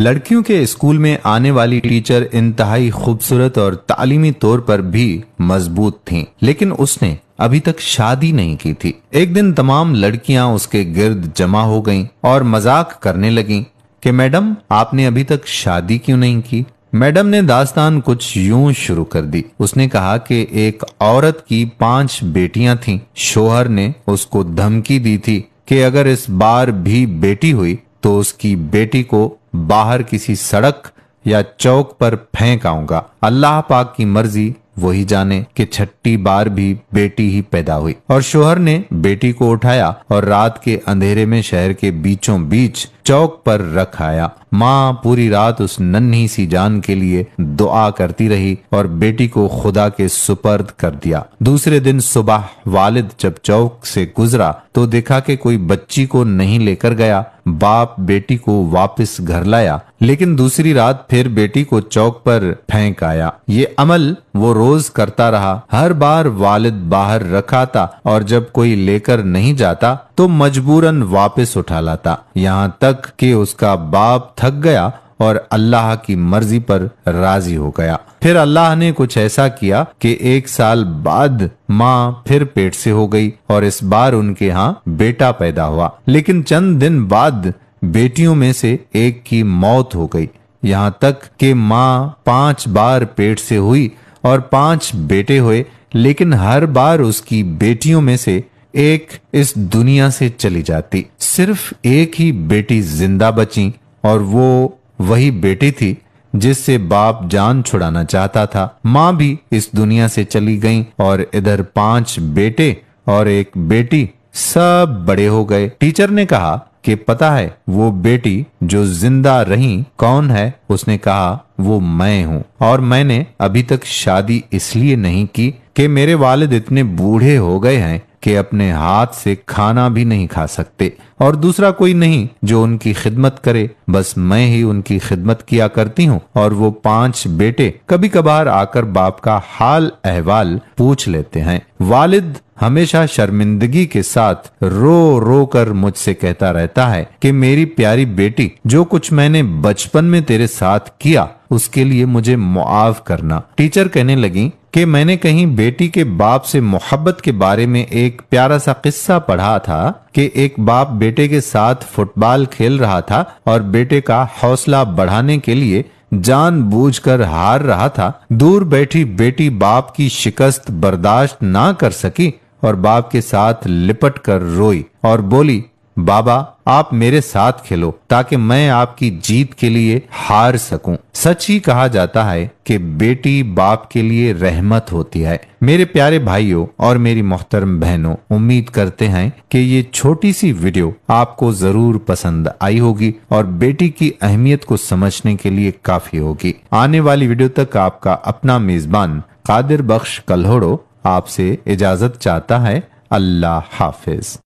लड़कियों के स्कूल में आने वाली टीचर इंतहाई खूबसूरत और तालीमी तौर पर भी मजबूत थीं, लेकिन उसने अभी तक शादी नहीं की थी एक दिन तमाम लड़कियां उसके गिर्द जमा हो गईं और मजाक करने लगीं कि मैडम आपने अभी तक शादी क्यों नहीं की मैडम ने दास्तान कुछ यूं शुरू कर दी उसने कहा कि एक औरत की पांच बेटियां थीं शोहर ने उसको धमकी दी थी कि अगर इस बार भी बेटी हुई तो उसकी बेटी को बाहर किसी सड़क या चौक पर फेंक आऊंगा अल्लाह पाक की मर्जी वही जाने कि छठी बार भी बेटी ही पैदा हुई और शोहर ने बेटी को उठाया और रात के अंधेरे में शहर के बीचों बीच चौक पर रख आया माँ पूरी रात उस नन्ही सी जान के लिए दुआ करती रही और बेटी को खुदा के सुपर्द कर दिया दूसरे दिन सुबह वालिद जब चौक से गुजरा तो देखा कि कोई बच्ची को नहीं लेकर गया बाप बेटी को वापस घर लाया लेकिन दूसरी रात फिर बेटी को चौक पर फेंक आया ये अमल वो रोज करता रहा हर बार वालिद बाहर रखा था और जब कोई लेकर नहीं जाता तो मजबूरन वापस उठा लाता यहाँ तक तक कि उसका बाप थक गया और अल्लाह की मर्जी पर राजी हो गया फिर अल्लाह ने कुछ ऐसा किया कि एक साल बाद माँ फिर पेट से हो गई और इस बार उनके यहाँ बेटा पैदा हुआ लेकिन चंद दिन बाद बेटियों में से एक की मौत हो गई यहाँ तक कि माँ पांच बार पेट से हुई और पांच बेटे हुए लेकिन हर बार उसकी बेटियों में से एक इस दुनिया से चली जाती सिर्फ एक ही बेटी जिंदा बची और वो वही बेटी थी जिससे बाप जान छुड़ाना चाहता था माँ भी इस दुनिया से चली गई और इधर पांच बेटे और एक बेटी सब बड़े हो गए टीचर ने कहा कि पता है वो बेटी जो जिंदा रही कौन है उसने कहा वो मैं हूँ और मैंने अभी तक शादी इसलिए नहीं की कि मेरे वालिद इतने बूढ़े हो गए हैं कि अपने हाथ से खाना भी नहीं खा सकते और दूसरा कोई नहीं जो उनकी खिदमत करे बस मैं ही उनकी खिदमत किया करती हूँ और वो पांच बेटे कभी कभार आकर बाप का हाल अहवाल पूछ लेते हैं वालिद हमेशा शर्मिंदगी के साथ रो रो कर मुझसे कहता रहता है कि मेरी प्यारी बेटी जो कुछ मैंने बचपन में तेरे साथ किया उसके लिए मुझे मुआव करना टीचर कहने लगी कि मैंने कहीं बेटी के बाप से मोहब्बत के बारे में एक प्यारा सा किस्सा पढ़ा था कि एक बाप बेटे के साथ फुटबॉल खेल रहा था और बेटे का हौसला बढ़ाने के लिए जान बूझ कर हार रहा था दूर बैठी बेटी बाप की शिकस्त बर्दाश्त ना कर सकी और बाप के साथ लिपट कर रोई और बोली बाबा आप मेरे साथ खेलो ताकि मैं आपकी जीत के लिए हार सकूं। सच ही कहा जाता है कि बेटी बाप के लिए रहमत होती है मेरे प्यारे भाइयों और मेरी मोहतरम बहनों उम्मीद करते हैं कि ये छोटी सी वीडियो आपको जरूर पसंद आई होगी और बेटी की अहमियत को समझने के लिए काफी होगी आने वाली वीडियो तक आपका अपना मेजबान कादिर बख्श कल्होड़ो आपसे इजाजत चाहता है अल्लाह हाफिज